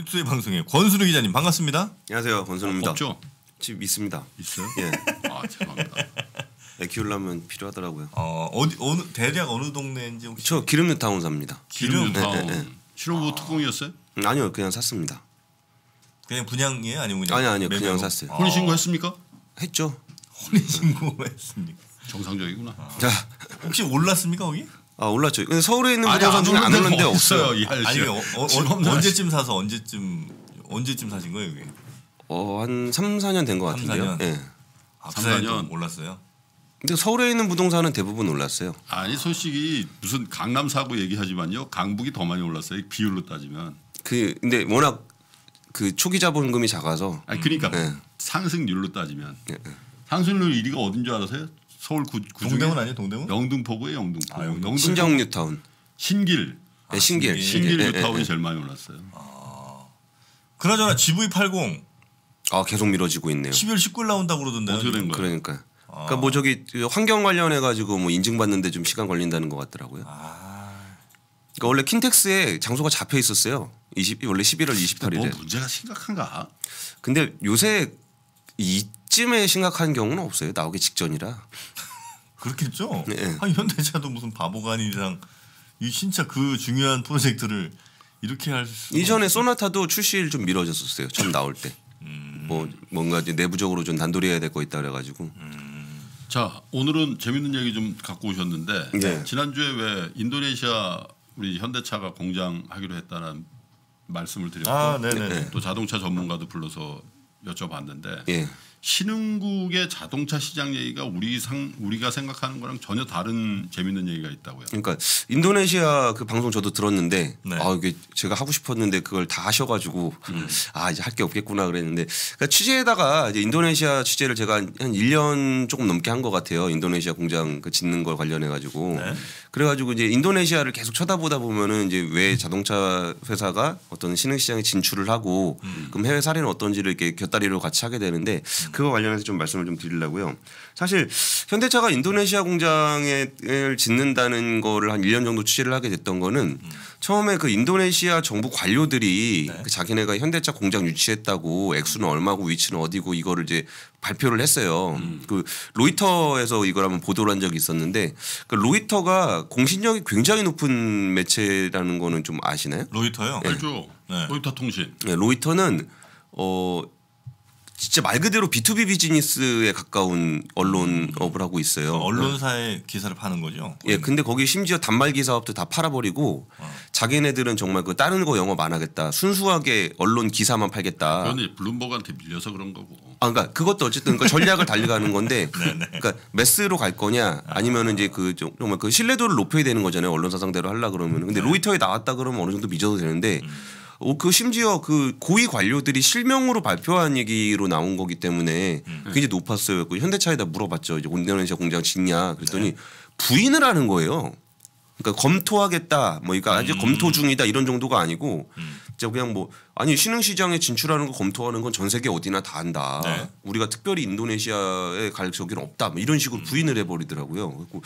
머리투의 방송에 권순우 기자님 반갑습니다. 안녕하세요, 권순우입니다. 없죠? 집 있습니다. 있어요? 예. 아 죄송합니다. 애 키우려면 필요하더라고요. 어 어디 어느 대략 어느 동네인지 혹시 저 기름류 타운 삽니다. 기름 네, 네, 네. 실용부 특공이었어요? 음, 아니요, 그냥 샀습니다. 그냥 분양이에요, 아니면 그냥 아니 아니요, 매매로? 그냥 샀어요. 혼인 아. 신고했습니까? 했죠. 혼인 신고했습니까? 정상적이구나. 자 혹시 올랐습니까 거기? 아 올랐죠. 근데 서울에 있는 부동산 중에 안 오는데 없어요. 없어요. 아니 어, 어, 어, 언제쯤 사서 언제쯤 언제쯤 사신 거예요 이게? 어한 3, 4년 된것 같은데요. 3, 4 아, 3, 4년 올랐어요. 근데 서울에 있는 부동산은 대부분 올랐어요. 아니 솔직히 무슨 강남 사고 얘기하지만요 강북이 더 많이 올랐어요 비율로 따지면. 그 근데 워낙 그 초기 자본금이 작아서. 아 그러니까 음. 상승률로 따지면 예. 예. 상승률 1위가 어딘 줄 알아서요? 서울 구, 구 동대문 아니에요? 동대문? 영등포구에 영등포. 아, 영등포. 신정 뉴타운. 신길. 네, 신길. 아, 신길 네, 네, 뉴타운이 네. 제일 많이 올랐어요. 아. 그나저나 GV80. 아 계속 미뤄지고 있네요. 12월 19일 나온다고 그러던데. 어떻게 된 거예요? 그러니까. 그러니까 뭐 저기 환경 관련해 가지고 뭐 인증받는데 좀 시간 걸린다는 것 같더라고요. 아. 그러니까 원래 킨텍스에 장소가 잡혀 있었어요. 20 원래 11월 28일에. 뭐 문제가 심각한가? 근데 요새 이 이쯤에 심각한 경우는 없어요. 나오기 직전이라. 그렇겠죠. 네. 아 현대차도 무슨 바보가 아닌 이상 이 진짜 그 중요한 프로젝트를 이렇게 할 이전에 없죠. 소나타도 출시일 좀 미뤄졌었어요. 처음 나올 때. 음. 뭐 뭔가 이제 내부적으로 좀 단돌이해야 될 거 있다 그래가지고. 음. 자 오늘은 재밌는 얘기 좀 갖고 오셨는데 네. 지난주에 왜 인도네시아 우리 현대차가 공장 하기로 했다는 말씀을 드렸고 아, 네, 네, 네. 또 자동차 전문가도 불러서 여쭤봤는데 네. 신흥국의 자동차 시장 얘기가 우리 상 우리가 생각하는 거랑 전혀 다른 재밌는 얘기가 있다고요. 그러니까 인도네시아 그 방송 저도 들었는데 네. 아 이게 제가 하고 싶었는데 그걸 다 하셔가지고 음. 아 이제 할 게 없겠구나 그랬는데 그러니까 취재에다가 이제 인도네시아 취재를 제가 한 1년 조금 넘게 한 것 같아요. 인도네시아 공장 그 짓는 걸 관련해 가지고 네. 그래가지고 이제 인도네시아를 계속 쳐다보다 보면은 이제 왜 자동차 회사가 어떤 신흥 시장에 진출을 하고 음. 그럼 해외 사례는 어떤지를 이렇게 곁다리로 같이 하게 되는데 그거 관련해서 좀 말씀을 좀 드리려고요. 사실 현대차가 인도네시아 공장을 짓는다는 거를 한 1년 정도 취재를 하게 됐던 거는 음. 처음에 그 인도네시아 정부 관료들이 네. 그 자기네가 현대차 공장 유치했다고 액수는 얼마고 위치는 어디고 이거를 이제 발표를 했어요. 음. 그 로이터에서 이걸 한번 보도를 한 적이 있었는데 그 로이터가 공신력이 굉장히 높은 매체라는 거는 좀 아시나요? 로이터요? 네. 알죠. 네. 로이터 통신. 네. 로이터는 어 진짜 말 그대로 B2B 비즈니스에 가까운 언론업을 하고 있어요. 언론사의 네. 기사를 파는 거죠. 예, 네, 근데 거기 심지어 단말 기사업도 다 팔아버리고 어. 자기네들은 정말 그 다른 거 영업 안 하겠다. 순수하게 언론 기사만 팔겠다. 그런데 블룸버그한테 밀려서 그런 거고. 아, 그러니까 그것도 어쨌든 그 전략을 달려가는 건데, 네, 네. 그러니까 매스로 갈 거냐 아니면 이제 그 정말 그 신뢰도를 높여야 되는 거잖아요. 언론사상대로 하려 그러면. 근데 네. 로이터에 나왔다 그러면 어느 정도 믿어도 되는데. 음. 어, 그 심지어 그 고위 관료들이 실명으로 발표한 얘기로 나온 거기 때문에 음. 굉장히 높았어요. 그 현대차에다 물어봤죠. 이제 온대원시아 공장 짓냐 그랬더니 네. 부인을 하는 거예요. 그러니까 검토하겠다, 뭐 그러니까 아직 음. 검토 중이다 이런 정도가 아니고 음. 진짜 그냥 뭐 아니 신흥 시장에 진출하는 거 검토하는 건 전 세계 어디나 다 한다. 네. 우리가 특별히 인도네시아에 갈 적은 없다. 뭐 이런 식으로 음. 부인을 해버리더라고요. 그리고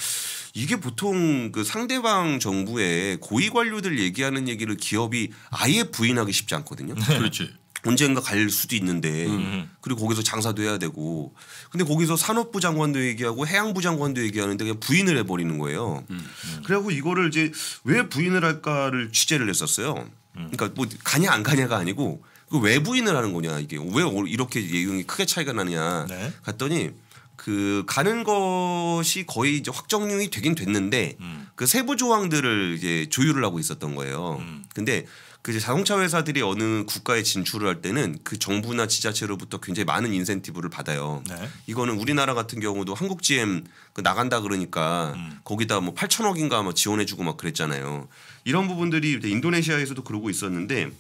이게 보통 그 상대방 정부의 고위 관료들 얘기하는 얘기를 기업이 아예 부인하기 쉽지 않거든요. 네. 그렇지. 언젠가 갈 수도 있는데 음. 그리고 거기서 장사도 해야 되고 근데 거기서 산업부 장관도 얘기하고 해양부 장관도 얘기하는데 그냥 부인을 해버리는 거예요. 음. 음. 그래갖고 이거를 이제 왜 부인을 할까를 취재를 했었어요. 음. 그러니까 뭐 가냐 안 가냐가 아니고 그왜 부인을 하는 거냐 이게 왜 이렇게 예금이 크게 차이가 나냐 느 네. 갔더니 그 가는 것이 거의 이제 확정률이 되긴 됐는데 음. 그 세부 조항들을 이제 조율을 하고 있었던 거예요. 음. 근데 그 이제 자동차 회사들이 어느 국가에 진출을 할 때는 그 정부나 지자체로부터 굉장히 많은 인센티브를 받아요. 네. 이거는 우리나라 같은 경우도 한국 GM 그 나간다 그러니까 음. 거기다 뭐 8천억인가 막 지원해주고 막 그랬잖아요. 이런 부분들이 인도네시아에서도 그러고 있었는데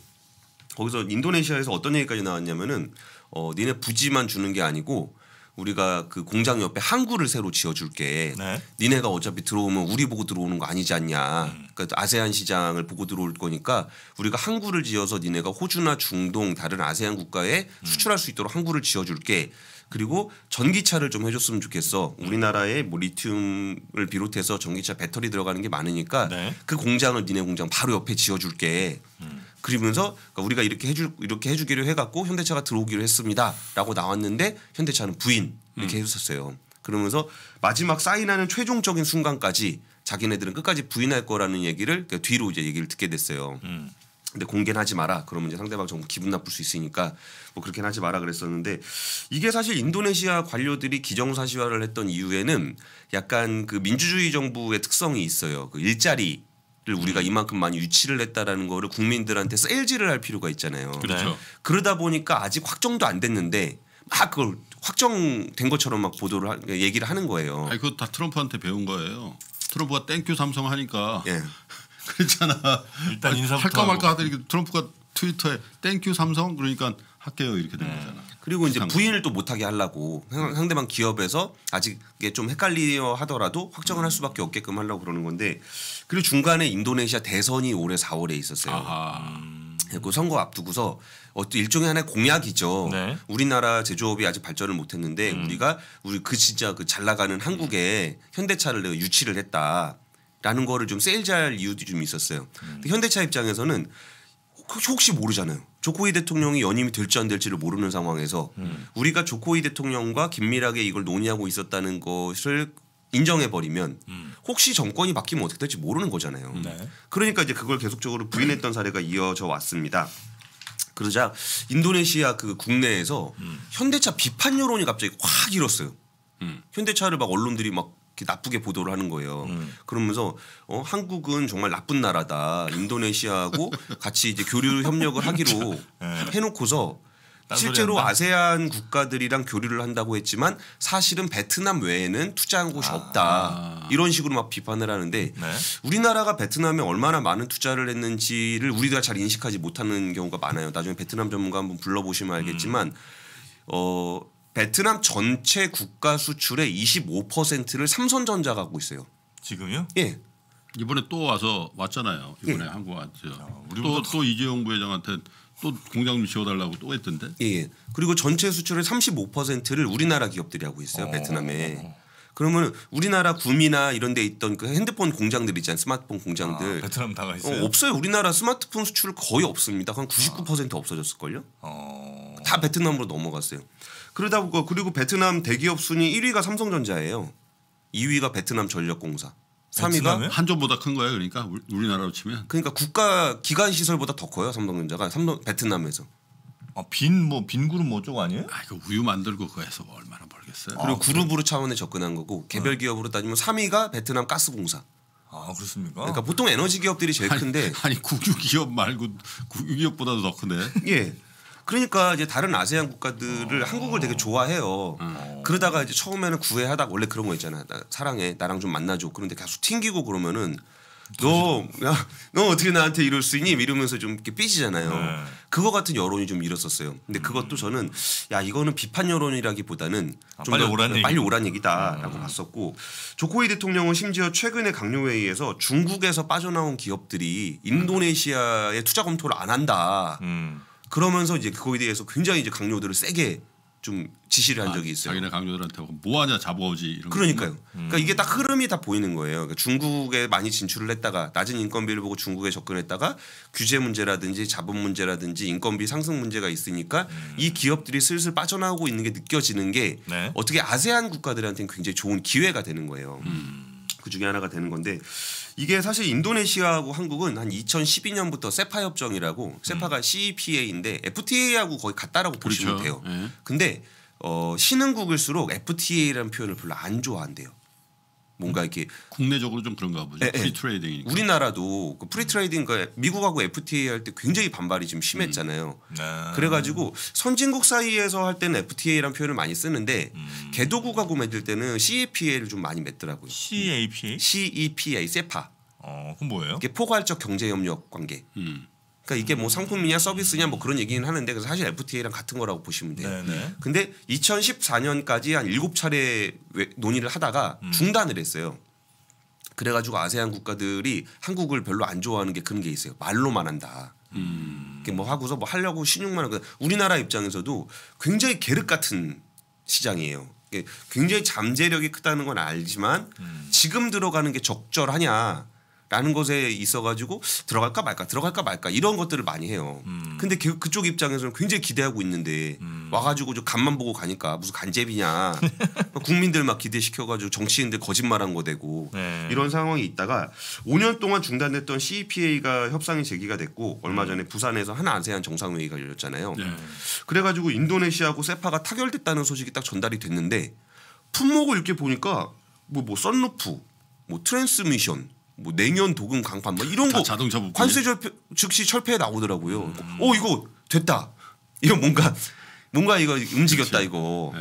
거기서 인도네시아에서 어떤 얘기까지 나왔냐면은 어 니네 부지만 주는 게 아니고 우리가 그 공장 옆에 항구를 새로 지어줄게. 네. 니네가 어차피 들어오면 우리 보고 들어오는 거 아니지 않냐. 그러니까 아세안 시장을 보고 들어올 거니까 우리가 항구를 지어서 니네가 호주나 중동 다른 아세안 국가에 음. 수출할 수 있도록 항구를 지어줄게. 그리고 전기차를 좀 해줬으면 좋겠어. 우리나라에 뭐 리튬을 비롯해서 전기차 배터리 들어가는 게 많으니까 네. 그 공장을 니네 공장 바로 옆에 지어줄게. 음. 그러면서 그러니까 우리가 이렇게 해줄 이렇게 해주기로 해갖고 현대차가 들어오기로 했습니다라고 나왔는데 현대차는 부인 이렇게 음. 해줬었어요. 그러면서 마지막 사인하는 최종적인 순간까지 자기네들은 끝까지 부인할 거라는 얘기를 그러니까 뒤로 이제 얘기를 듣게 됐어요. 음. 근데 공개는 하지 마라. 그러면 이제 상대방 정부 기분 나쁠 수 있으니까 뭐 그렇게는 하지 마라 그랬었는데 이게 사실 인도네시아 관료들이 기정사실화를 했던 이유에는 약간 그 민주주의 정부의 특성이 있어요. 그 일자리 를 우리가 음. 이만큼 많이 유치를 했다라는 거를 국민들한테 세일지를 할 필요가 있잖아요. 그렇죠. 그러다 보니까 아직 확정도 안 됐는데 막 그걸 확정된 것처럼 막 보도를 하, 얘기를 하는 거예요. 아니 그거 다 트럼프한테 배운 거예요. 트럼프가 땡큐 삼성 하니까 예. 그랬잖아. 일단 아, 인사 할까 말까 하더니 트럼프가 트위터에 땡큐 삼성 그러니까 할게요 이렇게 된 네. 거잖아. 그리고 이제 부인을 또 못하게 하려고 상대방 기업에서 아직 이게 좀 헷갈리어 하더라도 확정을 할 수밖에 없게끔 하려고 그러는 건데 그리고 중간에 인도네시아 대선이 올해 4월에 있었어요. 아하. 네, 그 선거 앞두고서 어떤 일종의 하나의 공약이죠. 네. 우리나라 제조업이 아직 발전을 못했는데 음. 우리가 우리 그 진짜 그 잘 나가는 한국에 현대차를 내가 유치를 했다. 라는 거를 좀 세일즈할 이유도 좀 있었어요. 음. 현대차 입장에서는 혹시 모르잖아요. 조코이 대통령이 연임이 될지 안 될지를 모르는 상황에서 음. 우리가 조코이 대통령과 긴밀하게 이걸 논의하고 있었다는 것을 인정해 버리면 음. 혹시 정권이 바뀌면 어떻게 될지 모르는 거잖아요. 네. 그러니까 이제 그걸 계속적으로 부인했던 사례가 이어져 왔습니다. 그러자 인도네시아 그 국내에서 음. 현대차 비판 여론이 갑자기 확 일었어요. 음. 현대차를 막 언론들이 막 이렇게 나쁘게 보도를 하는 거예요. 음. 그러면서 어, 한국은 정말 나쁜 나라다. 인도네시아하고 같이 이제 교류 협력을 그렇죠. 하기로 네. 해놓고서 실제로 아세안 국가들이랑 교류를 한다고 했지만 사실은 베트남 외에는 투자한 곳이 아. 없다 이런 식으로 막 비판을 하는데 네. 우리나라가 베트남에 얼마나 많은 투자를 했는지를 우리가 잘 인식하지 못하는 경우가 많아요. 나중에 베트남 전문가 한번 불러보시면 음. 알겠지만 음. 어 베트남 전체 국가 수출의 25%를 삼성전자가 하고 있어요. 지금요? 예. 이번에 또 와서 왔잖아요. 이번에 예. 한국 왔죠. 또또 이재용 부회장한테 아, 또 공장 좀 지어달라고 또 했던데. 예, 예. 그리고 전체 수출의 35%를 우리나라 기업들이 하고 있어요. 어. 베트남에. 그러면 우리나라 구미나 이런 데 있던 그 핸드폰 공장들 있잖아요. 스마트폰 공장들. 아, 베트남 다가 있어요. 어, 없어요. 우리나라 스마트폰 수출 거의 없습니다. 한99% 아. 없어졌을걸요. 어. 다 베트남으로 넘어갔어요. 그러다 보고 그리고 베트남 대기업 순위 1위가 삼성전자예요. 2위가 베트남 전력공사. 3위가 한전보다 큰 거예요. 그러니까 우리나라로 치면. 그러니까 국가 기관 시설보다 더 커요. 삼성전자가 삼성 베트남에서. 아빈뭐 빈그룹 뭐어쩌 아니에요? 아 이거 우유 만들고 그거해서뭐 얼마나 벌겠어요? 그리고 아, 그룹으로 차원에 접근한 거고 개별 아. 기업으로 따지면 3위가 베트남 가스공사. 아 그렇습니까? 그러니까 보통 에너지 기업들이 제일 아니, 큰데 아니 국유 기업 말고 국유 기업보다도 더 큰데. 예. 그러니까 이제 다른 아세안 국가들을 어. 한국을 되게 좋아해요. 음. 그러다가 이제 처음에는 구애하다 원래 그런 거 있잖아. 나 사랑해 나랑 좀 만나줘. 그런데 계속 튕기고 그러면은 너, 너 어떻게 나한테 이럴 수 있니? 이러면서 좀 이렇게 삐지잖아요. 네. 그거 같은 여론이 좀 일었었어요. 근데 음. 그것도 저는 야 이거는 비판 여론이라기보다는 아, 좀 빨리 오란, 빨리 오란 얘기다라고 음. 봤었고 조코이 대통령은 심지어 최근에 강요 회의에서 중국에서 빠져나온 기업들이 인도네시아에 투자 검토를 안 한다. 음. 그러면서 이제 그거에 대해서 굉장히 이제 강요들을 세게 좀 지시를 한 아, 적이 있어요. 자기네 강요들한테 뭐 뭐하냐 잡아오지 이런. 그러니까요. 음. 그러니까 이게 딱 흐름이 다 보이는 거예요. 그러니까 중국에 많이 진출을 했다가 낮은 인건비를 보고 중국에 접근했다가 규제 문제라든지 자본 문제라든지 인건비 상승 문제가 있으니까 음. 이 기업들이 슬슬 빠져나오고 있는 게 느껴지는 게 네. 어떻게 아세안 국가들한테는 굉장히 좋은 기회가 되는 거예요. 음. 그 중에 하나가 되는 건데 이게 사실 인도네시아하고 한국은 한 2012년부터 세파 협정이라고 세파가 음. CEPA인데 FTA하고 거의 같다라고 그렇죠. 보시면 돼요. 네. 근데 어, 신흥국일수록 FTA라는 표현을 별로 안 좋아한대요. 뭔가 이렇게 국내적으로 좀 그런가 보죠. 예, 예. 프리 트레이딩. 우리나라도 그 프리 트레이딩 그러니까 미국하고 FTA 할 때 굉장히 반발이 좀 심했잖아요. 음. 아. 그래가지고 선진국 사이에서 할 때는 FTA란 표현을 많이 쓰는데 음. 개도국하고 맺을 때는 CEPA를 좀 많이 맺더라고요. CEPA? CEPA 세파. 어, 그건 뭐예요? 이게 포괄적 경제협력 관계. 음. 그러니까 이게 뭐 음. 상품이냐 서비스냐 뭐 그런 얘기는 하는데 그래서 사실 FTA랑 같은 거라고 보시면 돼요. 네네. 네. 근데 2014년까지 한 7차례 논의를 하다가 음. 중단을 했어요. 그래가지고 아세안 국가들이 한국을 별로 안 좋아하는 게 그런 게 있어요. 말로만 한다. 음. 뭐 하고서 뭐 하려고 신용만 하고 우리나라 입장에서도 굉장히 계륵 같은 시장이에요. 굉장히 잠재력이 크다는 건 알지만 음. 지금 들어가는 게 적절하냐 라는 곳에 있어가지고 들어갈까 말까 들어갈까 말까 이런 것들을 많이 해요. 음. 근데 그, 그쪽 입장에서는 굉장히 기대하고 있는데 음. 와가지고 저 간만 보고 가니까 무슨 간제비냐 국민들 막 기대시켜가지고 정치인들 거짓말한 거 되고 네. 이런 상황이 있다가 5년 동안 중단됐던 CEPA가 협상이 제기가 됐고 얼마 음. 전에 부산에서 한 아세안 정상회의가 열렸잖아요. 네. 그래가지고 인도네시아하고 세파가 타결됐다는 소식이 딱 전달이 됐는데 품목을 이렇게 보니까 뭐뭐 썬루프 뭐, 뭐 트랜스미션 뭐 냉연 도금 강판 뭐 이런 거 자동차 관세 절표 즉시 철폐에 나오더라고요. 음. 오 이거 됐다. 이거 뭔가 뭔가 이거 움직였다 그치. 이거. 네.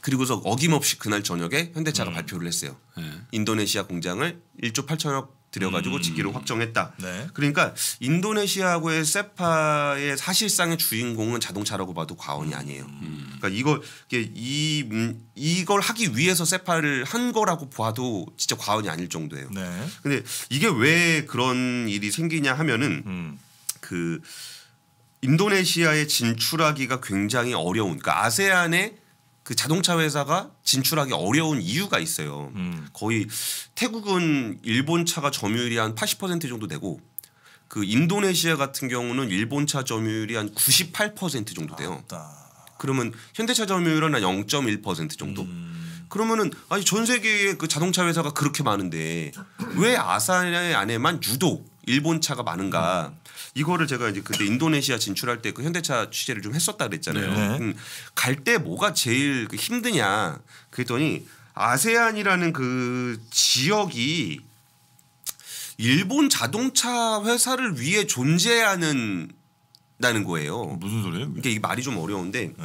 그리고서 어김없이 그날 저녁에 현대차가 음. 발표를 했어요. 네. 인도네시아 공장을 1조 8천억 들여가지고 음. 직기로 확정했다. 네. 그러니까 인도네시아하고의 세파의 사실상의 주인공은 자동차라고 봐도 과언이 음. 아니에요. 음. 그러니까 이걸 이 이걸 하기 위해서 세파를 한 거라고 봐도 진짜 과언이 아닐 정도예요. 네. 근데 이게 왜 그런 일이 생기냐 하면은 음. 그 인도네시아에 진출하기가 굉장히 어려운 그러니까 아세안에 그 자동차 회사가 진출하기 어려운 이유가 있어요. 음. 거의 태국은 일본 차가 점유율이 한 80% 정도 되고 그 인도네시아 같은 경우는 일본 차 점유율이 한 98% 정도 돼요. 아, 그러면 현대차 점유율은 한 0.1% 정도. 음. 그러면은 아니 전 세계에 그 자동차 회사가 그렇게 많은데 왜 아사히 안에만 유독 일본 차가 많은가 음. 이거를 제가 이제 그때 인도네시아 진출할 때 그 현대차 취재를 좀 했었다 그랬잖아요. 네. 음, 갈 때 뭐가 제일 그 힘드냐 그랬더니 아세안이라는 그 지역이 일본 자동차 회사를 위해 존재하는 다는 거예요. 무슨 소리예요? 그게 러니까 말이 좀 어려운데 네.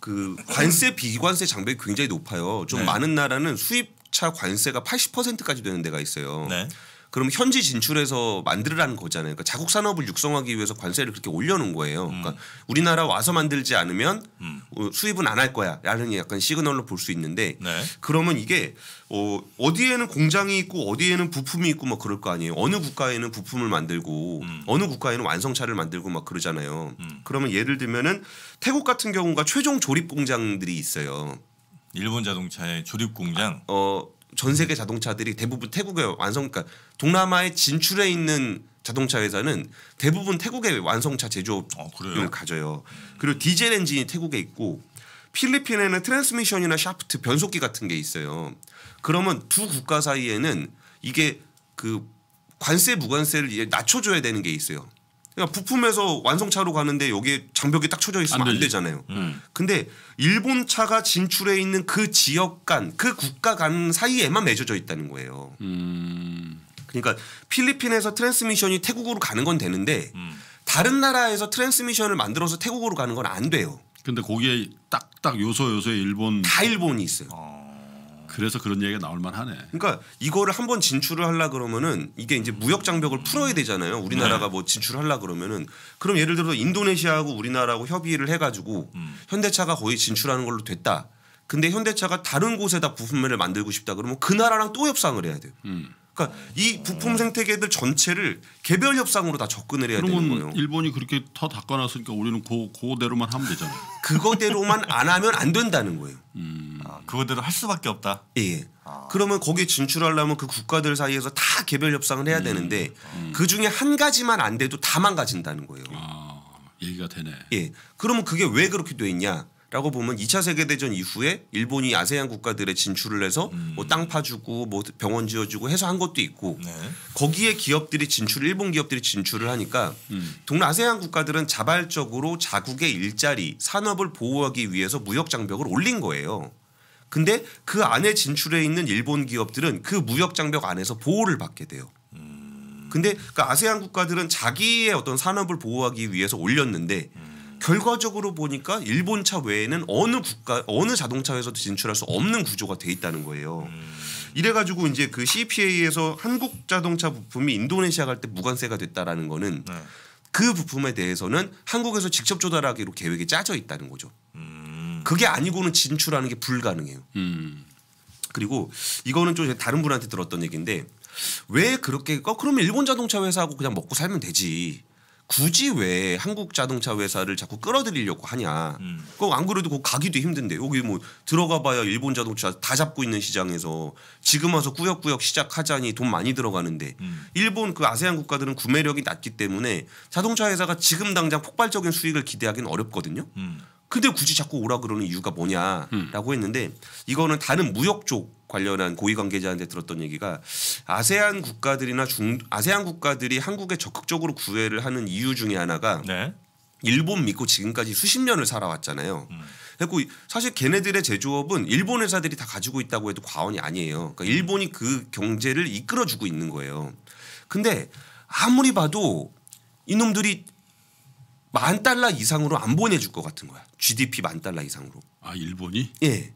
그 관세 비관세 장벽이 굉장히 높아요. 좀 네. 많은 나라는 수입차 관세가 80%까지 되는 데가 있어요. 네. 그럼 현지 진출해서 만들으라는 거잖아요. 그러니까 자국 산업을 육성하기 위해서 관세를 그렇게 올려놓은 거예요. 음. 그러니까 우리나라 와서 만들지 않으면 음. 어, 수입은 안 할 거야라는 약간 시그널로 볼 수 있는데 네. 그러면 이게 어, 어디에는 공장이 있고 어디에는 부품이 있고 막 그럴 거 아니에요. 어느 국가에는 부품을 만들고 음. 어느 국가에는 완성차를 만들고 막 그러잖아요. 음. 그러면 예를 들면은 태국 같은 경우가 최종 조립 공장들이 있어요. 일본 자동차의 조립 공장. 아, 어전 세계 자동차들이 대부분 태국의 완성 그러니까 동남아에 진출해 있는 자동차 회사는 대부분 태국의 완성차 제조업을 어, 가져요. 그리고 디젤 엔진이 태국에 있고 필리핀에는 트랜스미션이나 샤프트 변속기 같은 게 있어요. 그러면 두 국가 사이에는 이게 그 관세 무관세를 낮춰줘야 되는 게 있어요. 그러니까 부품에서 완성차로 가는데 여기에 장벽이 딱 쳐져 있으면 안, 안 되잖아요. 음. 근데 일본 차가 진출해 있는 그 지역 간, 그 국가 간 사이에만 맺어져 있다는 거예요. 음. 그러니까 필리핀에서 트랜스미션이 태국으로 가는 건 되는데 음. 다른 나라에서 트랜스미션을 만들어서 태국으로 가는 건 안 돼요. 근데 거기에 딱딱 요소 요소에 일본 다 일본이 있어요. 어. 그래서 그런 얘기가 나올 만하네. 그러니까 이거를 한번 진출을 하려 그러면은 이게 이제 무역 장벽을 풀어야 되잖아요. 우리나라가 네. 뭐 진출하려 그러면은 그럼 예를 들어 서 인도네시아하고 우리나라하고 협의를 해가지고 음. 현대차가 거의 진출하는 걸로 됐다. 근데 현대차가 다른 곳에다 부품을 만들고 싶다 그러면 그 나라랑 또 협상을 해야 돼요. 음. 그러니까 이 부품 음. 생태계들 전체를 개별 협상으로 다 접근을 해야 되는 거예요. 일본이 그렇게 다 닦아놨으니까 우리는 고, 그대로만 하면 되잖아요. 그거대로만 안 하면 안 된다는 거예요. 음. 아, 그거대로 할 수밖에 없다. 예. 아. 그러면 거기 진출하려면 그 국가들 사이에서 다 개별 협상을 해야 음. 되는데 음. 그 중에 한 가지만 안 돼도 다 망가진다는 거예요. 아, 얘기가 되네. 예. 그러면 그게 왜 그렇게 돼 있냐? 라고 보면 2차 세계대전 이후에 일본이 아세안 국가들의 진출을 해서 뭐 음. 뭐땅 파주고 뭐 병원 지어주고 해서 한 것도 있고 네. 거기에 기업들이 진출 일본 기업들이 진출을 하니까 음. 동아세안 국가들은 자발적으로 자국의 일자리 산업을 보호하기 위해서 무역 장벽을 올린 거예요. 근데 그 안에 진출해 있는 일본 기업들은 그 무역 장벽 안에서 보호를 받게 돼요. 음. 근데 그 아세안 국가들은 자기의 어떤 산업을 보호하기 위해서 올렸는데 음. 결과적으로 보니까 일본차 외에는 어느 국가 어느 자동차 에서도 진출할 수 없는 구조가 돼 있다는 거예요. 음. 이래 가지고 이제 그 CPA에서 한국 자동차 부품이 인도네시아 갈 때 무관세가 됐다라는 거는 네. 그 부품에 대해서는 한국에서 직접 조달하기로 계획이 짜져 있다는 거죠. 음. 그게 아니고는 진출하는 게 불가능해요. 음. 그리고 이거는 좀 다른 분한테 들었던 얘기인데 왜 그렇게 어 그러면 일본 자동차 회사하고 그냥 먹고 살면 되지. 굳이 왜 한국 자동차 회사를 자꾸 끌어들이려고 하냐. 음. 그안 그래도 그 가기도 힘든데 여기 뭐 들어가봐야 일본 자동차 다 잡고 있는 시장에서 지금 와서 꾸역꾸역 시작하자니 돈 많이 들어가는데 음. 일본 그 아세안 국가들은 구매력이 낮기 때문에 자동차 회사가 지금 당장 폭발적인 수익을 기대하기는 어렵거든요. 음. 근데 굳이 자꾸 오라 그러는 이유가 뭐냐라고 음. 했는데 이거는 다른 무역 쪽 관련한 고위 관계자한테 들었던 얘기가 아세안 국가들이나 중 아세안 국가들이 한국에 적극적으로 구애를 하는 이유 중에 하나가 네. 일본 믿고 지금까지 수십 년을 살아왔잖아요. 음. 그리고 사실 걔네들의 제조업은 일본 회사들이 다 가지고 있다고 해도 과언이 아니에요. 그러니까 일본이 그 경제를 이끌어주고 있는 거예요. 근데 아무리 봐도 이놈들이 만 달러 이상으로 안 보내줄 것 같은 거야. GDP 만 달러 이상으로. 아 일본이? 예.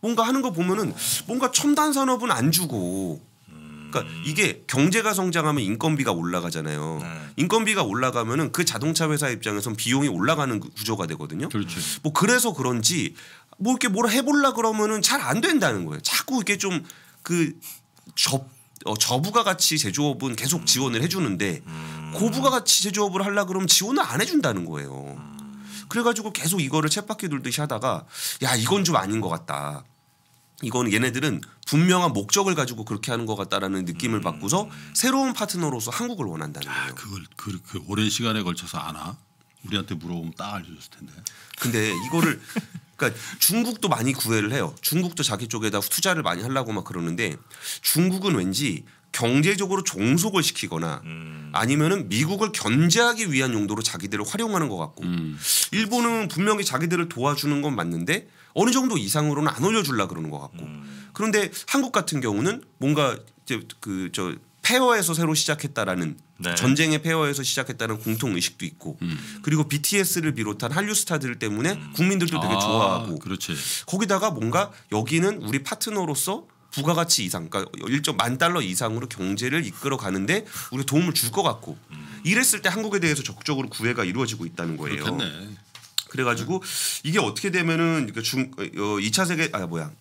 뭔가 하는 거 보면은 뭔가 첨단 산업은 안 주고 그러니까 음. 이게 경제가 성장하면 인건비가 올라가잖아요. 네. 인건비가 올라가면은 그 자동차 회사 입장에선 비용이 올라가는 그 구조가 되거든요. 그렇죠. 뭐 그래서 그런지 뭐 이렇게 뭘 해볼라 그러면은 잘 안 된다는 거예요. 자꾸 이렇게 좀 그접 어, 저부가 같이 제조업은 계속 지원을 해주는데 음. 고부가 같이 제조업을 하려 그러면 지원을 안 해준다는 거예요. 음. 그래가지고 계속 이거를 쳇바퀴 돌듯이 하다가 야 이건 좀 아닌 것 같다. 이건 얘네들은 분명한 목적을 가지고 그렇게 하는 것 같다라는 느낌을 음. 받고서 새로운 파트너로서 한국을 원한다는 아, 거예요. 아, 그걸 그, 그 오랜 시간에 걸쳐서 아나? 우리한테 물어보면 딱 알려줬을 텐데. 근데 이거를 그러니까 중국도 많이 구애를 해요. 중국도 자기 쪽에다 투자를 많이 하려고 막 그러는데 중국은 왠지 경제적으로 종속을 시키거나 음. 아니면은 미국을 견제하기 위한 용도로 자기들을 활용하는 것 같고 음. 일본은 분명히 자기들을 도와주는 건 맞는데 어느 정도 이상으로는 안 올려줄라 그러는 것 같고 음. 그런데 한국 같은 경우는 뭔가 이제 그저 페어에서 새로 시작했다라는 네. 전쟁의 페어에서 시작했다는 공통 의식도 있고 음. 그리고 BTS를 비롯한 한류 스타들 때문에 음. 국민들도 되게 아, 좋아하고 그렇지. 거기다가 뭔가 여기는 우리 파트너로서 부가가치 이상, 그러니까 1.만 달러 이상으로 경제를 이끌어 가는데 우리 도움을 줄 것 같고 이랬을 때 한국에 대해서 적극적으로 구애가 이루어지고 있다는 거예요. 그렇겠네. 그래가지고 이게 어떻게 되면은 그러니까 중 어, 2차 어, 세계 아 뭐야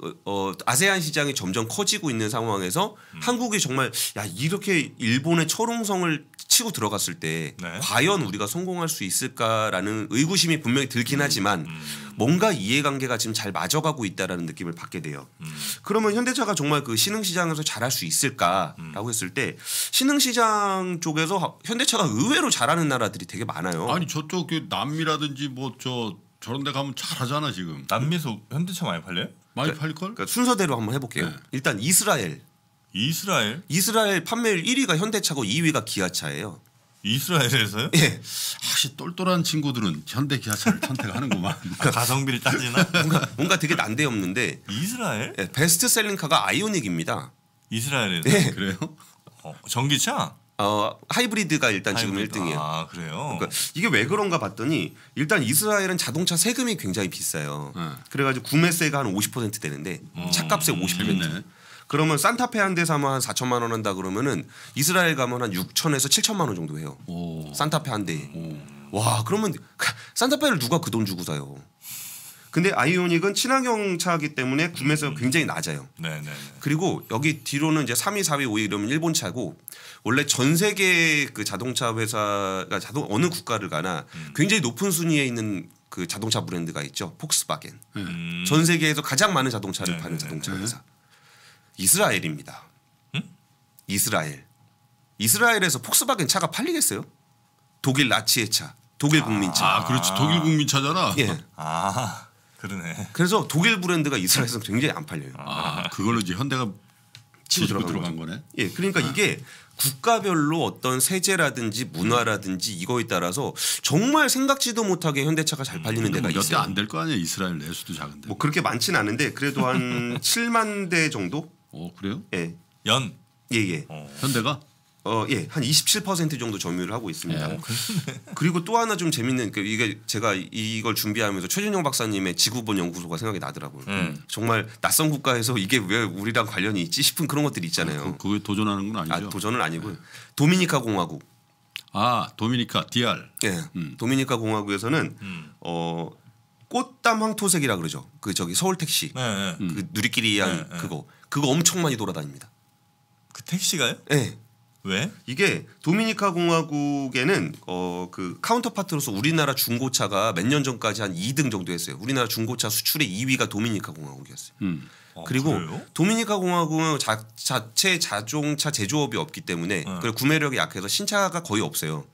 어, 어, 아세안 시장이 점점 커지고 있는 상황에서 음. 한국이 정말 야 이렇게 일본의 철옹성을 치고 들어갔을 때 네. 과연 우리가 성공할 수 있을까라는 의구심이 분명히 들긴 음, 하지만 음. 뭔가 이해관계가 지금 잘 맞아가고 있다라는 느낌을 받게 돼요. 음. 그러면 현대차가 정말 그 신흥 시장에서 잘할 수 있을까라고 음. 했을 때 신흥 시장 쪽에서 현대차가 의외로 잘하는 나라들이 되게 많아요. 아니 저쪽 그 남미라든지 뭐 저 저런 데 가면 잘하잖아 지금. 남미에서 현대차 많이 팔려요? 많이 그러니까 팔릴 걸? 그러니까 순서대로 한번 해볼게요. 네. 일단 이스라엘. 이스라엘? 이스라엘 판매율 1위가 현대차고 2위가 기아차예요. 이스라엘에서요? 예. 사실 아, 똘똘한 친구들은 현대 기아차를 선택하는구만. 아, 그러니까 가성비를 따지나? 뭔가, 뭔가 되게 난데없는데. 이스라엘? 예, 베스트셀링카가 아이오닉입니다. 이스라엘에서 예. 그래요? 어, 전기차? 어 하이브리드가 일단 하이브리드. 지금 1등이에요. 아 그래요? 그러니까 이게 왜 그런가 봤더니 일단 이스라엘은 자동차 세금이 굉장히 비싸요. 네. 그래가지고 구매세가 한 50% 되는데 어, 차값에 50%. 재밌네. 그러면 산타페 한 대 사면 한 4천만 원 한다 그러면은 이스라엘 가면 한 6천에서 7천만 원 정도 해요. 오. 산타페 한 대에. 오. 와 그러면 산타페를 누가 그 돈 주고 사요? 근데 아이오닉은 친환경 차이기 때문에 구매세가 음. 굉장히 낮아요. 네, 네, 네, 그리고 여기 뒤로는 이제 3위, 4위, 5위 이러면 일본 차고 원래 전 세계 그 자동차 회사가 자동 어느 국가를 가나 음. 굉장히 높은 순위에 있는 그 자동차 브랜드가 있죠. 폭스바겐. 음. 음. 전 세계에서 가장 많은 자동차를 네네네. 파는 네, 네, 자동차 회사. 이스라엘입니다. 음? 이스라엘. 이스라엘에서 폭스바겐 차가 팔리겠어요? 독일 나치의 차. 독일 아. 국민차. 아, 그렇지. 독일 국민차잖아. 예. 아. 그러네. 그래서 독일 브랜드가 이스라엘에서 굉장히 안 팔려요. 아, 아 그걸로 이제 현대가 치고 들어간, 들어간 거네. 예, 그러니까 아. 이게 국가별로 어떤 세제라든지 문화라든지 이거에 따라서 정말 생각지도 못하게 현대차가 잘 팔리는 음, 데가 있어요. 몇대 안 될 거 아니야 이스라엘 내수도 작은데. 뭐 그렇게 많진 않은데 그래도 한 7만 대 정도. 어 그래요? 예. 연. 예 예. 어. 현대가? 어, 예, 한 27% 정도 점유를 하고 있습니다. 예, 그리고 또 하나 좀 재밌는 그 이게 제가 이걸 준비하면서 최준영 박사님의 지구본 연구소가 생각이 나더라고요. 음. 정말 낯선 국가에서 이게 왜 우리랑 관련이 있지 싶은 그런 것들이 있잖아요. 아, 그, 그게 도전하는 건 아니죠. 아, 도전은 아니고요. 예. 도미니카 공화국. 아, 도미니카 DR. 예. 음. 도미니카 공화국에서는 음. 어 꽃담 황토색이라 그러죠. 그 저기 서울 택시. 네, 네. 그 누리끼리 한 네, 네, 그거. 그거 엄청 많이 돌아다닙니다. 그 택시가요? 예. 왜? 이게 도미니카 공화국에는 어 그 카운터파트로서 우리나라 중고차가 몇 년 전까지 한 2등 정도 했어요. 우리나라 중고차 수출의 2위가 도미니카 공화국이었어요. 음. 어, 그리고 그 도미니카 공화국은 자, 자체 자동차 제조업이 없기 때문에 네. 그리고 구매력이 약해서 신차가 거의 없어요.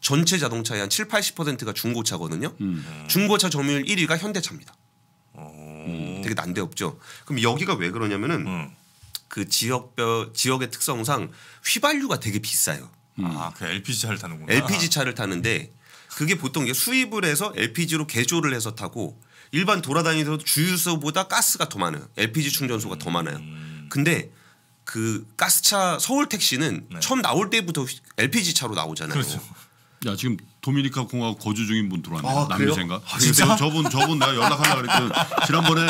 전체 자동차의 한 7, 80%가 중고차거든요. 음. 네. 중고차 점유율 1위가 현대차입니다. 어. 음. 되게 난데없죠. 그럼 여기가 왜 그러냐면은 음. 그 지역별 지역의 특성상 휘발유가 되게 비싸요. 음. 아그 LPG 차를 타는구나. LPG 차를 타는데 그게 보통 이게 수입을 해서 LPG로 개조를 해서 타고 일반 돌아다니던 주유소보다 가스가 더 많아요. LPG 충전소가 음. 더 많아요. 음. 근데 그 가스차 서울 택시는 네. 처음 나올 때부터 LPG 차로 나오잖아요. 그렇죠. 야 지금 도미니카 공화국 거주 중인 분 들어왔네요. 아, 남미생가. 아, 진짜? 네, 저분 저분 내가 연락하려고 그랬더니 지난번에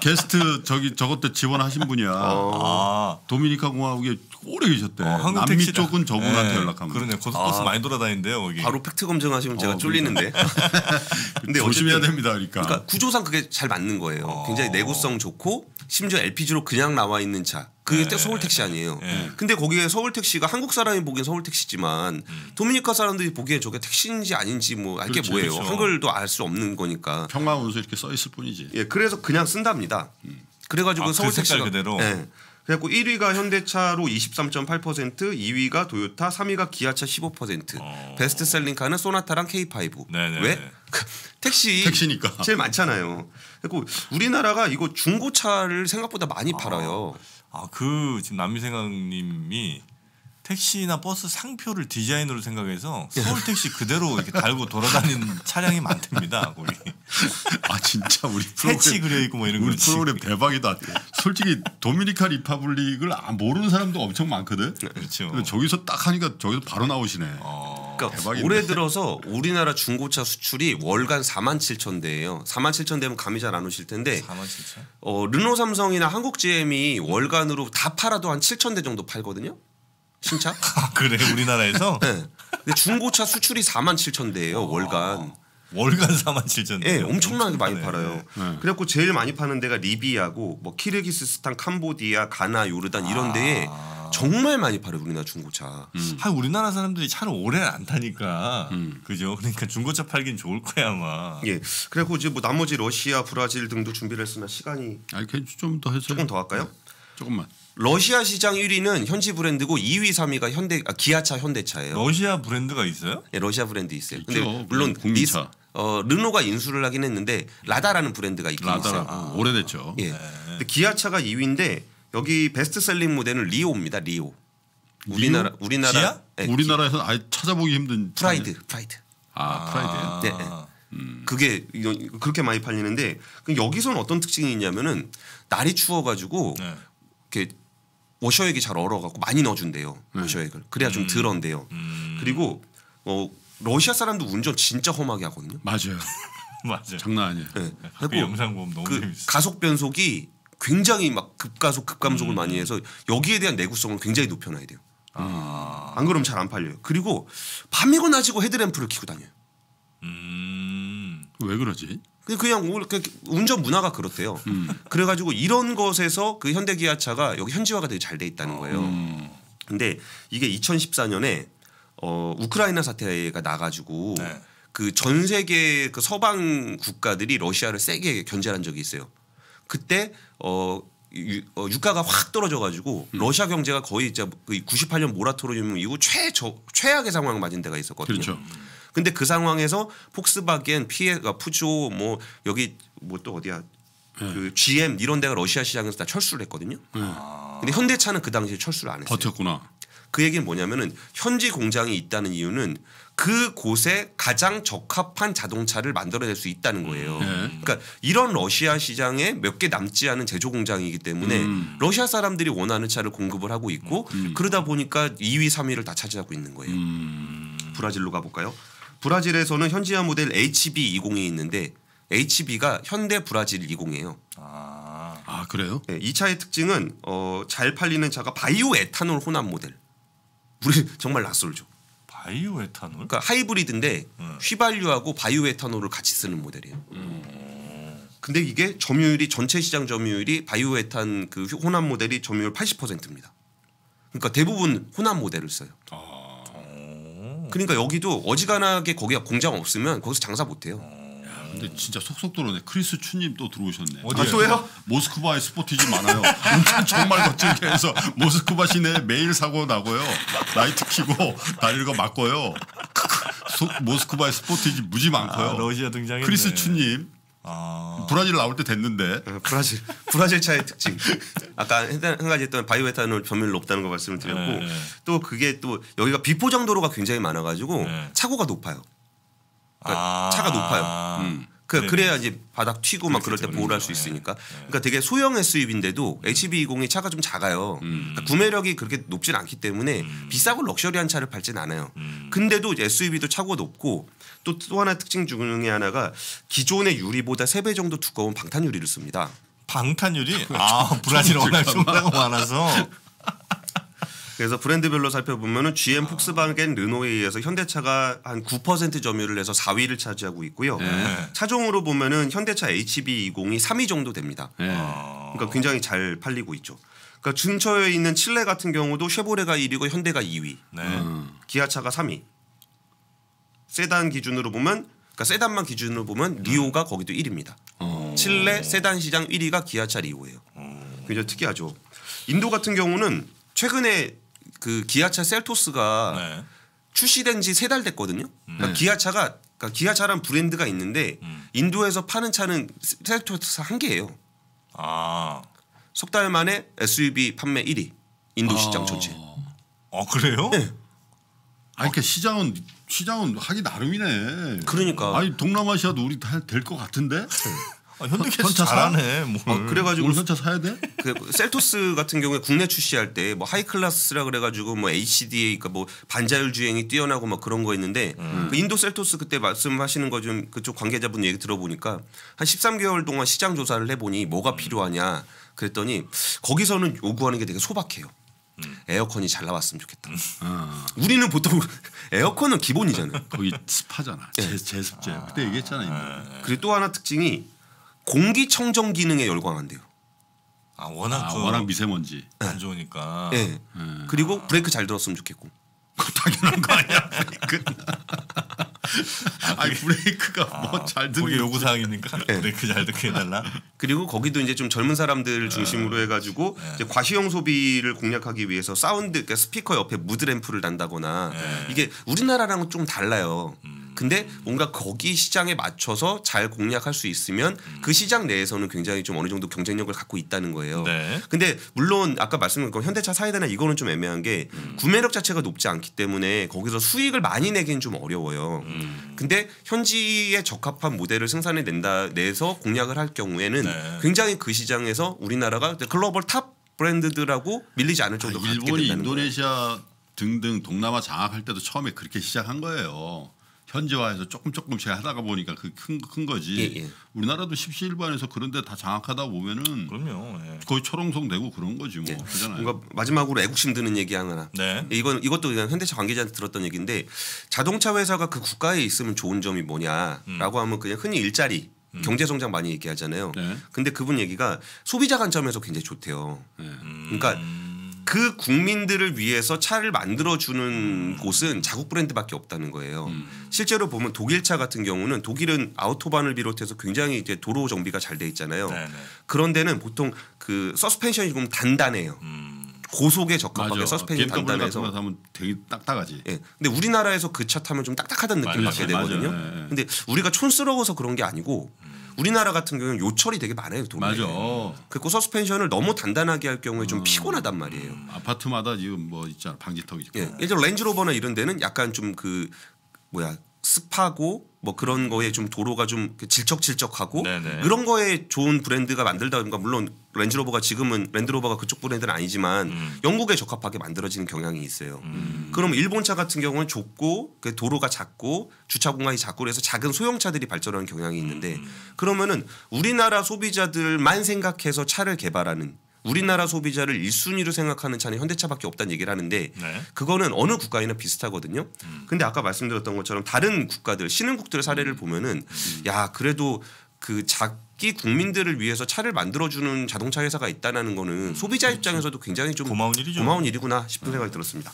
게스트 저기 저것 때 지원하신 분이야. 어. 아. 도미니카 공화국에 오래 계셨대. 어, 남미 택시다. 쪽은 저분한테 네. 연락하면. 그러네. 고속버스 아. 많이 돌아다니는요 거기. 바로 팩트 검증하시면 제가 어, 쫄리는데. 그러니까. 근데 조심해야 됩니다. 그러니까. 그러니까. 구조상 그게 잘 맞는 거예요. 어. 굉장히 내구성 좋고 심지어 LPG로 그냥 나와 있는 차. 그게 네. 서울 택시 아니에요. 네. 근데 거기에 서울 택시가 한국 사람이 보기엔 서울 택시지만 음. 도미니카 사람들이 보기엔 저게 택시인지 아닌지 뭐 알게 그렇죠, 뭐예요. 그렇죠. 한글도 알 수 없는 거니까. 평화운수 이렇게 써 있을 뿐이지. 예, 그래서 그냥 쓴답니다. 음. 그래가지고 아, 그 서울 그 택시가 그대로. 예. 그래갖고 1위가 현대차로 23.8%, 2위가 도요타, 3위가 기아차 15%. 어. 베스트셀링 카는 소나타랑 K5. 네네. 왜? 그 택시 택시니까 제일 많잖아요. 그리고 우리나라가 이거 중고차를 생각보다 많이 아. 팔아요. 아그 지금 남미생각님이 택시나 버스 상표를 디자인으로 생각해서 예. 서울 택시 그대로 이렇게 달고 돌아다니는 차량이 많답니다. 거기. 아 진짜 우리 프로그램 그려 있고 뭐 이런 우리 그렇지. 프로그램 대박이다. 솔직히 도미니카 리파블릭을 아, 모르는 사람도 엄청 많거든. 네, 그렇죠. 저기서 딱 하니까 저기서 바로 나오시네. 어... 그러니까 올해 들어서 우리나라 중고차 수출이 월간 4만 7천 대예요. 4만 7천 대면 감이 잘 안 오실 텐데. 4만 7천. 어 르노 삼성이나 한국 GM이 월간으로 다 팔아도 한 7천 대 정도 팔거든요. 신차? 아, 그래 우리나라에서? 네. 근데 중고차 수출이 4만 7천 대예요 어. 월간. 월간 4만 7천. 예, 네, 엄청나게 많이 팔아요. 네. 네. 그래갖고 제일 많이 파는 데가 리비아고 뭐 키르기스스탄, 캄보디아, 가나, 요르단 이런 아. 데에 아. 정말 많이 팔아요 우리나라 중고차. 음. 하 아, 우리나라 사람들이 차를 오래 안 타니까 음. 그죠. 그러니까 중고차 팔긴 좋을 거야 아마. 예. 그래갖고 이제 뭐 나머지 러시아, 브라질 등도 준비를 했으나 시간이. 아 좀더 해서 조금 더 할까요? 네. 조금만. 러시아 시장 1위는 현지 브랜드고 2위, 3위가 현대 아, 기아차, 현대차예요. 러시아 브랜드가 있어요? 예, 러시아 브랜드 있어요. 있죠. 근데 물론 그 국민차. 리스, 어, 르노가 인수를 하긴 했는데 라다라는 브랜드가 있긴 라다 있어요. 아, 오래됐죠. 예. 네. 근데 기아차가 2위인데 여기 베스트셀링 모델은 리오입니다. 리오. 우리나라 리오? 우리나라 네, 예, 우리나라에서 아예 찾아보기 힘든 프라이드 차는? 프라이드. 아, 아 프라이드. 네. 네. 음. 그게 그렇게 많이 팔리는데 여기서는 어떤 특징이 있냐면은 날이 추워가지고 네. 이렇게 워셔액이 잘 얼어갖고 많이 넣어준대요 네. 음. 워셔액을 그래야 좀덜한데요 그리고 어, 러시아 사람도 운전 진짜 험하게 하거든요. 맞아요. 맞아요. 장난 아니에요. 네. 그 영상 보면 너무 그 재밌어. 가속 변속이 굉장히 막 급가속 급감속을 음. 많이 해서 여기에 대한 내구성을 굉장히 높여놔야 돼요. 아. 안 그러면 잘 안 팔려요. 그리고 밤이고 낮이고 헤드램프를 키고 다녀요. 음. 왜 그러지? 그 그냥 그 운전 문화가 그렇대요. 음. 그래가지고 이런 것에서 그 현대기아차가 여기 현지화가 되게 잘 돼 있다는 거예요. 음. 근데 이게 2014년에 어 우크라이나 사태가 나가지고 네. 그전 세계 그 서방 국가들이 러시아를 세게 견제한 적이 있어요. 그때 어 유, 어, 유가가 확 떨어져가지고 음. 러시아 경제가 거의 이제 98년 그 모라토리움 이후 최저 최악의 상황을 맞은 데가 있었거든요. 그렇죠. 근데 그 상황에서 폭스바겐 피해가 그러니까 푸조 뭐 여기 뭐 또 어디야 네. 그 GM 이런 데가 러시아 시장에서 다 철수를 했거든요. 네. 근데 현대차는 그 당시에 철수를 안 했어요. 버텼구나. 그 얘기는 뭐냐면은 현지 공장이 있다는 이유는 그 곳에 가장 적합한 자동차를 만들어낼 수 있다는 거예요. 음. 네. 그러니까 이런 러시아 시장에 몇 개 남지 않은 제조 공장이기 때문에 음. 러시아 사람들이 원하는 차를 공급을 하고 있고 음. 그러다 보니까 2위, 3위를 다 차지하고 있는 거예요. 음. 브라질로 가볼까요? 브라질에서는 현지화 모델 HB20이 있는데 HB가 현대 브라질 20이에요. 아, 아 그래요? 네, 이 차의 특징은 어, 잘 팔리는 차가 바이오 에탄올 혼합 모델. 우리 정말 낯설죠. 바이오 에탄올? 그러니까 하이브리드인데 음. 휘발유하고 바이오 에탄올을 같이 쓰는 모델이에요. 음. 근데 이게 점유율이 전체 시장 점유율이 바이오 에탄 그 혼합 모델이 점유율 80%입니다. 그러니까 대부분 혼합 모델을 써요. 아. 그러니까 여기도 어지간하게 거기가 공장 없으면 거기서 장사 못해요. 근데 진짜 속속들어네 크리스 춘님또 들어오셨네. 어디 아, 또요? 모스크바에 스포티지 많아요. 운전 정말 거칠게 해서 모스크바 시내에 매일 사고 나고요. 라이트 키고 다리를 막고요. 모스크바에 스포티지 무지 많고요. 아, 러시아 등장했네. 크리스 춘님 아. 브라질 나올 때 됐는데. 어, 브라질 브라질 차의 특징. 아까 한 가지 했던 바이오에탄올 점유율 높다는 거 말씀을 드렸고 네. 네. 또 그게 또 여기가 비포장 도로가 굉장히 많아가지고 네. 차고가 높아요. 그러니까 아 차가 높아요. 음. 그 네. 그래야 이제 바닥 튀고 막 그럴 때 보호를 할수 그렇죠. 있으니까. 네, 네. 그러니까 되게 소형 SUV인데도 HB20이 e 차가 좀 작아요. 음. 그러니까 구매력이 그렇게 높진 않기 때문에 음. 비싸고 럭셔리한 차를 팔진 않아요. 음. 근데도 SUV도 차고 높고 또또 하나 특징 중에 하나가 기존의 유리보다 세 배 정도 두꺼운 방탄 유리를 씁니다. 방탄 유리? 아 브라질 워낙 종류 많아서. 그래서 브랜드별로 살펴보면은 GM, 아. 폭스바겐, 르노에 의해서 현대차가 한 9%점유율을 해서 4위를 차지하고 있고요. 네. 차종으로 보면은 현대차 HB20이 3위 정도 됩니다. 네. 아. 그러니까 굉장히 잘 팔리고 있죠. 그러니까 근처에 있는 칠레 같은 경우도 쉐보레가 1위고 현대가 2위, 네. 기아차가 3위. 세단 기준으로 보면 그러니까 세단만 기준으로 보면 리오가 거기도 1위입니다. 어. 칠레 세단 시장 1위가 기아차 리오예요. 어. 굉장히 특이하죠. 인도 같은 경우는 최근에 그 기아차 셀토스가 네. 출시된 지세 달 됐거든요. 그러니까 음. 네. 기아차가 그러니까 기아차란 브랜드가 있는데 음. 인도에서 파는 차는 셀토스 한 개예요. 아. 석달 만에 SUV 판매 1위 인도 아. 시장 전체. 아 그래요? 네. 아니 그러니까 시장은 시장은 하기 나름이네. 그러니까. 아니 동남아시아도 우리 다 될 것 같은데. 아, 현대캐스 잘하네. 뭐 아, 그래가지고 뭘 현차 사야 돼? 그 셀토스 같은 경우에 국내 출시할 때 뭐하이클라스라 그래가지고 뭐 HDA 그러니까 뭐 반자율 주행이 뛰어나고 막 그런 거 있는데 음. 그 인도 셀토스 그때 말씀하시는 거 좀 그쪽 관계자분 얘기 들어보니까 한 13개월 동안 시장 조사를 해보니 뭐가 음. 필요하냐 그랬더니 거기서는 요구하는 게 되게 소박해요. 음. 에어컨이 잘 나왔으면 좋겠다. 음. 아. 우리는 보통 에어컨은 기본이잖아요. 거기 습하잖아. 네. 제, 습제 아. 그때 얘기했잖아요. 아. 예. 그리고 또 하나 특징이 공기청정 기능에 열광한대요. 아 워낙 아, 워낙 미세먼지 안 좋으니까. 네. 음. 그리고 브레이크 잘 들었으면 좋겠고. 그 당연한 거 아니야 브레이크. 아니 브레이크가 뭐 아, 뭐잘 듣는 그게 요구 사항이니까 네. 브레이크 잘 듣게 해달라. 그리고 거기도 이제 좀 젊은 사람들 네. 중심으로 해가지고 네. 이제 과시형 소비를 공략하기 위해서 사운드 그러니까 스피커 옆에 무드 램프를 단다거나 네. 이게 우리나라랑은 좀 달라요. 음. 근데 뭔가 거기 시장에 맞춰서 잘 공략할 수 있으면 음. 그 시장 내에서는 굉장히 좀 어느 정도 경쟁력을 갖고 있다는 거예요. 네. 근데 물론 아까 말씀드린 것 현대차 사이다나 이거는 좀 애매한 게 음. 구매력 자체가 높지 않기 때문에 거기서 수익을 많이 내기는 좀 어려워요. 음. 근데 현지에 적합한 모델을 생산해 낸다 내서 공략을 할 경우에는 네. 굉장히 그 시장에서 우리나라가 글로벌 탑 브랜드들하고 밀리지 않을 아, 정도로 아, 일본이 인도네시아 거예요. 등등 동남아 장악할 때도 처음에 그렇게 시작한 거예요. 현지화해서 조금 조금씩 하다가 보니까 그 큰 큰 거지. 예, 예. 우리나라도 십시일반에서 그런데 다 장악하다 보면은 그럼요. 예. 거의 초롱성 되고 그런 거지 뭐. 예. 그잖아요. 뭔가 마지막으로 애국심 드는 얘기 하나. 네. 이건 이것도 그냥 현대차 관계자한테 들었던 얘기인데 자동차 회사가 그 국가에 있으면 좋은 점이 뭐냐라고 음. 하면 그냥 흔히 일자리 음. 경제 성장 많이 얘기하잖아요. 네. 근데 그분 얘기가 소비자 관점에서 굉장히 좋대요. 네. 그러니까 음. 그 국민들을 위해서 차를 만들어주는 음. 곳은 자국 브랜드밖에 없다는 거예요. 음. 실제로 보면 독일 차 같은 경우는 독일은 아우토반을 비롯해서 굉장히 이제 도로 정비가 잘 돼 있잖아요. 네네. 그런데는 보통 그 서스펜션이 좀 단단해요. 음. 고속에 적합하게 서스펜션 단단해서 하면 되게 딱딱하지. 예. 근데 우리나라에서 그 차 타면 좀 딱딱하다는 느낌 받게 되거든요. 맞아. 예, 예. 근데 우리가 촌스러워서 그런 게 아니고 우리나라 같은 경우는 요철이 되게 많아요 동네. 맞아. 그리고 서스펜션을 너무 단단하게 할 경우에 좀 음. 피곤하단 말이에요. 음. 아파트마다 지금 뭐 있잖아 방지턱 있 예. 예전 렌즈로버나 이런 데는 약간 좀 그 뭐야 습하고 뭐 그런 거에 좀 도로가 좀 질척질척하고 네네. 네. 그런 거에 좋은 브랜드가 만들다 보가 물론 렌즈로버가 지금은 렌즈로버가 그쪽 브랜드는 아니지만 음. 영국에 적합하게 만들어지는 경향이 있어요. 음. 그럼 일본차 같은 경우는 좁고 그 도로가 작고 주차 공간이 작고 그래서 작은 소형차들이 발전하는 경향이 있는데 음. 그러면은 우리나라 소비자들만 생각해서 차를 개발하는 우리나라 소비자를 1순위로 생각하는 차는 현대차밖에 없다는 얘기를 하는데 네. 그거는 어느 국가에나 비슷하거든요. 음. 근데 아까 말씀드렸던 것처럼 다른 국가들 신흥국들의 사례를 음. 보면은 음. 야 그래도 그 작기 국민들을 위해서 차를 만들어주는 자동차 회사가 있다는 거는 음. 소비자 그렇죠. 입장에서도 굉장히 좀 고마운 일이죠. 고마운 일이구나 싶은 네. 생각이 들었습니다.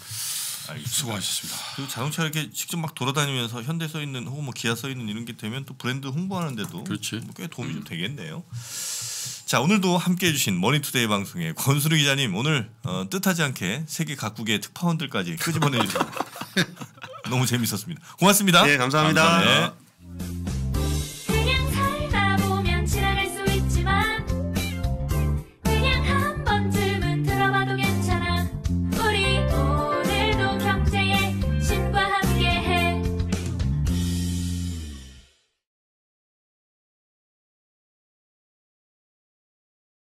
수고하셨습니다. 그리고 자동차 이렇게 직접 막 돌아다니면서 현대 써 있는 혹은 뭐 기아 써 있는 이런 게 되면 또 브랜드 홍보하는데도 그렇지. 꽤 도움이 좀 음. 되겠네요. 자 오늘도 함께해 주신 머니투데이 방송의 권수르 기자님 오늘 어, 뜻하지 않게 세계 각국의 특파원들까지 끄집어내주셔서 너무 재밌었습니다. 고맙습니다. 네 감사합니다. 감사합니다. 네.